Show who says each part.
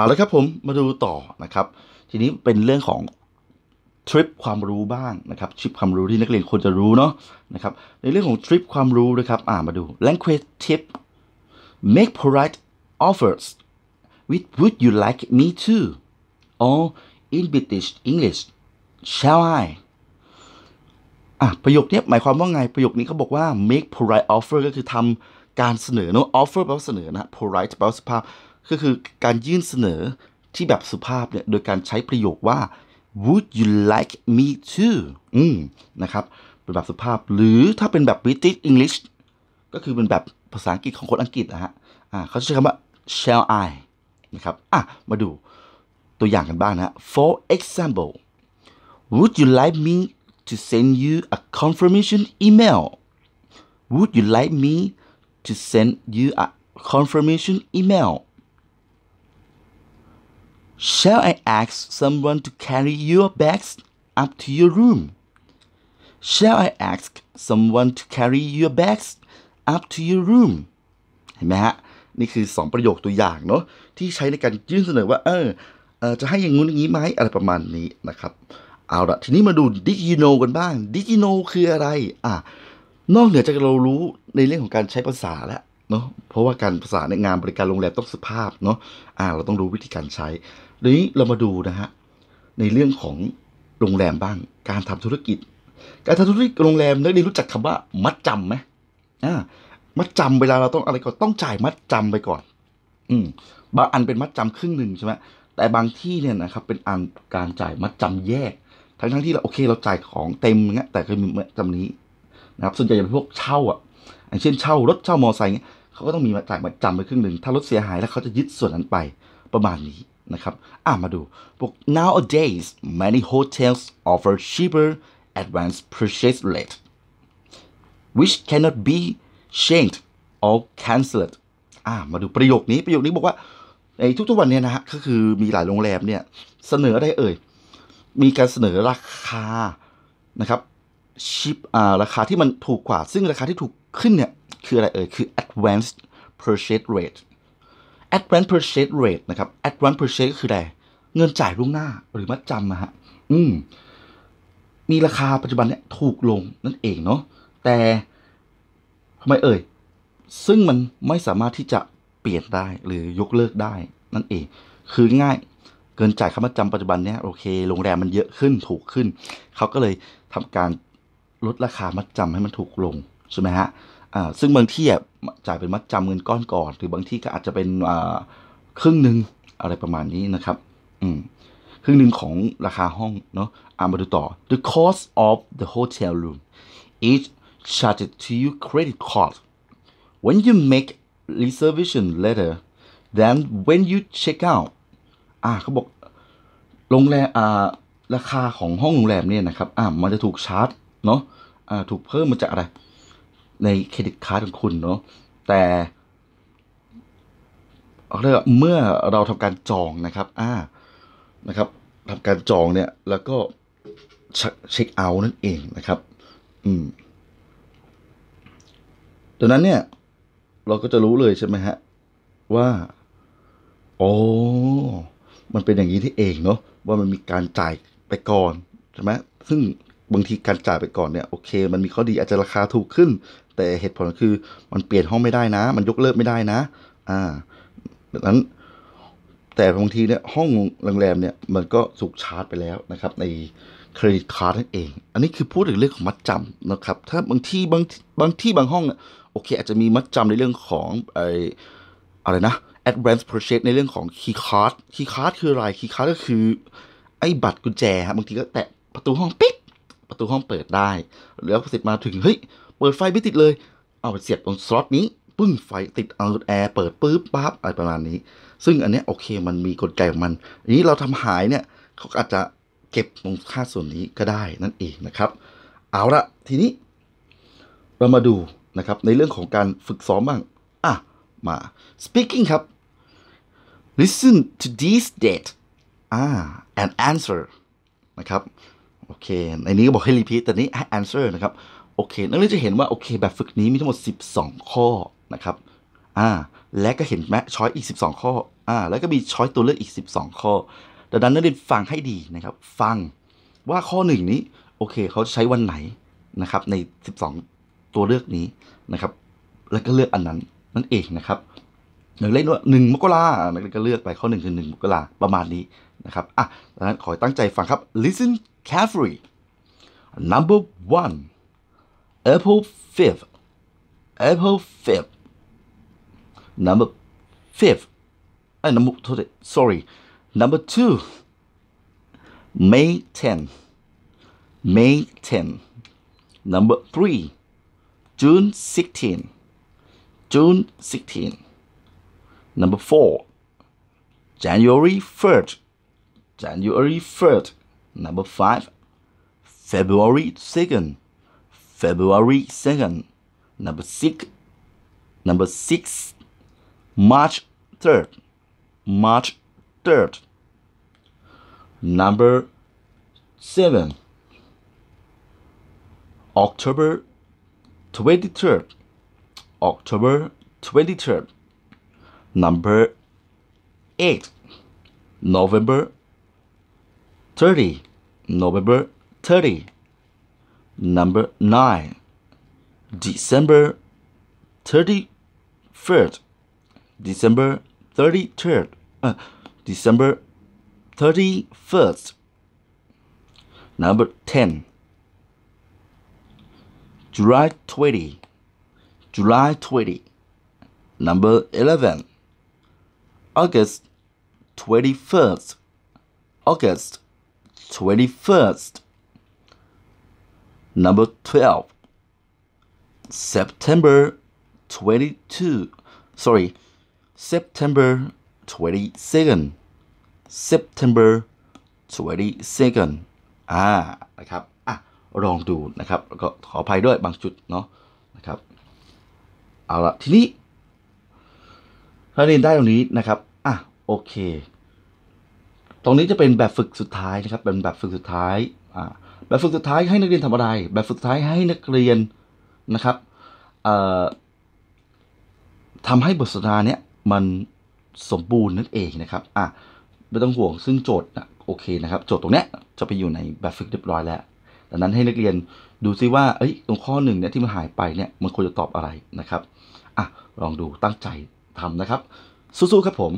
Speaker 1: เอาละครับผม มาดูต่อนะครับ ทีนี้เป็นเรื่องของทริปความรู้บ้างนะครับทริปความรู้ที่นักเรียนควรจะรู้เนาะนะครับในเรื่องของทริปความรู้นะครับ อ่ามาดู language tip make polite offers with would you like me to or in British English shall I อ่ะ ประโยคนี้หมายความว่าไงประโยคนี้เขาบอกว่า make polite offer ก็คือทำการเสนอเนาะ offer แปลว่าเสนอนะ polite แปลว่าสุภาพก็คือการยื่นเสนอที่แบบสุภาพเนี่ยโดยการใช้ประโยคว่า would you like me to อืม นะครับเป็นแบบสุภาพหรือถ้าเป็นแบบ British English ก็คือเป็นแบบภาษาอังกฤษของคนอังกฤษนะฮะอ่าเขาใช้คำว่า shall I นะครับ อ่ะ มาดูตัวอย่างกันบ้างนะ for example would you like me to send you a confirmation email would you like me to send you a confirmation email Shall I ask someone to carry your bags up to your room? Shall I ask someone to carry your bags up to your room? เห็นไหมฮะ นี่คือ 2 ประโยคตัวอย่างเนาะที่ใช้ในการยื่นเสนอว่าเออเออจะให้อย่างงู้นอย่างนี้ไหมอะไรประมาณนี้นะครับ เอาละทีนี้มาดูดิจิโนกันบ้างดิจิโนคืออะไร อ่ะ นอกเหนือจากเรารู้ในเรื่องของการใช้ภาษาแล้วเนาะเพราะว่า การภาษาในงานบริการโรงแรมต้องสุภาพเนาะอ่า เราต้องรู้วิธีการใช้ทีนี้เรามาดูนะฮะในเรื่องของโรงแรมบ้างการทำธุรกิจการทำธุรกิจโรงแรมนักเรียนรู้จักคำว่า มัดจำไหมอ่ามัดจำเวลาเราต้องอะไรก็ต้องจ่ายมัดจำไปก่อน อืมบางอันเป็นมัดจำครึ่งหนึ่งใช่ไหมแต่บางที่เนี่ยนะครับเป็นอันการจ่ายมัดจำแยก ทั้งทั้งที่เราโอเคเราจ่ายของเต็มเงี้ยแต่เคยมีมัดจำนี้นะครับส่วนใหญ่จะเป็นพวกเช่าอ่ะอย่างเช่นเช่ารถเช่ามอไซค์เงี้ยขาก็ต้องมีจ่ายมาจำไปครึ่งหนึ่งถ้ารถเสียหายแล้วเขาจะยึดส่วนนั้นไปประมาณนี้นะครับ อ่ะมาดูบอก nowadays many hotels offer cheaper advance purchase rate which cannot be changed or cancelled อ่ะมาดูประโยคนี้ประโยคนี้บอกว่าในทุกๆวันเนี่ยนะฮะก็คือมีหลายโรงแรมเนี่ย เสนอได้เอ่ย มีการเสนอราคา นะครับชิปอ่าราคาที่มันถูกกว่า ซึ่งราคาที่ถูกขึ้นเนี่ยคืออะไรเอ่ย คือ advanced purchase rate advance purchase rate นะครับ advance purchase คืออะไร เงินจ่ายล่วงหน้าหรือมัดจำนะฮะ อืม มีราคาปัจจุบันเนี่ย ถูกลง นั่นเองเนาะ แต่ทำไมเอ่ย ซึ่งมันไม่สามารถที่จะเปลี่ยนได้หรือยกเลิกได้นั่นเอง คือง่ายเกินจ่ายค่ามัดจำปัจจุบันเนี่ยโอเค โรงแรมมันเยอะขึ้นถูกขึ้น เขาก็เลยทำการลดราคามัดจำให้มันถูกลงใช่ไหมฮะอ่า ซึ่งบางที่จ่ายเป็นมัดจำเงินก้อนก่อน หรือบางที่ก็อาจจะเป็นครึ่งหนึ่งอะไรประมาณนี้นะครับ อืมครึ่งหนึ่งของราคาห้อง เนาะอามาดูต่อ the cost of the hotel room is charged to your credit card when you make reservation later than when you check out อ่าเขาบอกโรงแรม อ่าราคาของห้องโรงแรมเนี่ยนะครับ อ่ามันจะถูกชาร์จ เนาะ อ่าถูกเพิ่มมาจากอะไรในเครดิตการ์ดของคุณเนาะแต่เรียกว่า เมื่อเราทำการจองนะครับ อ่านะครับ ทำการจองเนี่ย แล้วก็เช็คเอาท์นั่นเองนะครับ อืมดังนั้นเนี่ย เราก็จะรู้เลยใช่ไหมฮะว่าโอ้มันเป็นอย่างนี้ที่เองเนาะว่ามันมีการจ่ายไปก่อน ใช่ไหมซึ่งบางทีการจ่ายไปก่อนเนี่ย โอเค มันมีข้อดีอาจจะราคาถูกขึ้นแต่เหตุผลคือมันเปลี่ยนห้องไม่ได้นะ มันยกเลิกไม่ได้นะ อ่าดังนั้นแต่บางทีเนี่ยห้องโรงแรมเนี่ยมันก็สุกชาร์จไปแล้วนะครับ ในเครดิตคาร์ดนั่นเอง อันนี้คือพูดถึงเรื่องของมัดจำนะครับ ถ้าบางที่บางบางที่บางห้องเนี่ยโอเคอาจจะมีมัดจำในเรื่องของไออะไรนะ advance purchase ในเรื่องของ key card key card คืออะไร key card ก็คือ ไอ้บัตรกุญแจครับบางทีก็แตะประตูห้องปิ๊ประตูห้องเปิดได้ แล้วเสร็จมาถึงเฮ้ยเปิดไฟไม่ติดเลย เอาเสียบตรงสล็อตนี้ ปึ้ง ไฟติด เอาแอร์ เปิดปึ๊บปั๊บอะไรประมาณนี้ ซึ่งอันนี้โอเค มันมีกลไกของมัน อันนี้เราทำหายเนี่ย เขาอาจจะเก็บตรงค่าส่วนนี้ก็ได้ นั่นเองนะครับ เอาละทีนี้ เรามาดูนะครับในเรื่องของการฝึกซ้อมบ้าง อ่ะ มา speaking ครับ listen to this date อ่า and answer นะครับโอเคในนี้ก็บอกให้ repeat แต่นี้ให้ answer นะครับโอเค นักเรียนจะเห็นว่าโอเคแบบฝึกนี้มีทั้งหมด 12 ข้อนะครับ อ่า และก็เห็นแม้ช้อยอีก 12 ข้อ อ่า แล้วก็มีช้อยตัวเลือกอีก 12 ข้อดังนั้นนักเรียนฟังให้ดีนะครับ ฟังว่าข้อหนึ่งนี้โอเค เขาใช้วันไหนนะครับใน 12 ตัวเลือกนี้นะครับ แล้วก็เลือกอันนั้นนั่นเองนะครับหนึ่งเล่นว่าหนึ่งมกรานักเรียนก็เลือกไปข้อหนึ่งคือหนึ่งมกราประมาณนี้นะครับ อ่ะดังนั้นขอตั้งใจฟังครับ listen carefully number one April 5th. April 5th. Number 5th. Uh, ah, number, sorry. Number 2. May 10. May 10. Number 3. June 16. June 16. Number 4. January 3rd. January 3rd. Number 5. February 2nd. February 2nd. Number 6. Number 6. March 3rd. March 3rd. Number 7. October 23rd. October 23rd. Number 8. November 30. November 30. Number 9. December 33rd. December 33rd. Uh, December 31st. Number 10. July 20. July 20. Number 11. August 21st. August 21st. Number 12. September 22. Sorry. September 22nd. September 22nd. อ่า นะครับ อ่ะ ลองดูนะครับ แล้วก็ขออภัยด้วยบางจุดเนาะ นะครับ เอาละทีนี้ถ้าเรียนได้ตรงนี้นะครับ อ่ะ โอเค ตรงนี้จะเป็นแบบฝึกสุดท้ายนะครับ เป็นแบบฝึกสุดท้าย อ่าแบบฝึกสุดท้ายให้นักเรียนทำอะไร แบบฝึกสุดท้ายให้นักเรียนนะครับทำให้บทสนทนาเนี้ยมันสมบูรณ์นั่นเองนะครับอ่ะไม่ต้องห่วง ซึ่งโจทย์นะโอเคนะครับโจทย์ตรงเนี้ยจะไปอยู่ในแบบฝึกเรียบร้อยแล้ว ดังนั้นให้นักเรียนดูซิว่าเอ้ยตรงข้อหนึ่งเนี้ยที่มันหายไปเนี้ยมันควรจะตอบอะไรนะครับอ่ะลองดูตั้งใจทำนะครับ สู้ๆครับผม